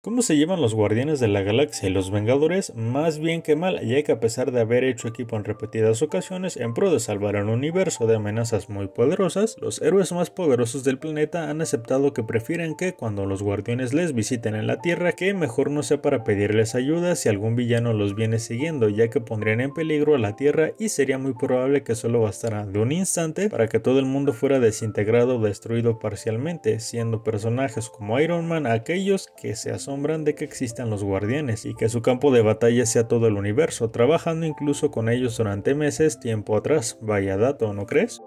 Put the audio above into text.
¿Cómo se llevan los Guardianes de la Galaxia y los Vengadores? Más bien que mal, ya que a pesar de haber hecho equipo en repetidas ocasiones en pro de salvar al universo de amenazas muy poderosas, los héroes más poderosos del planeta han aceptado que prefieren que cuando los Guardianes les visiten en la Tierra, que mejor no sea para pedirles ayuda si algún villano los viene siguiendo, ya que pondrían en peligro a la Tierra y sería muy probable que solo bastara de un instante para que todo el mundo fuera desintegrado o destruido parcialmente, siendo personajes como Iron Man aquellos que se asocian asombran de que existan los guardianes y que su campo de batalla sea todo el universo, trabajando incluso con ellos durante meses tiempo atrás. Vaya dato, ¿no crees?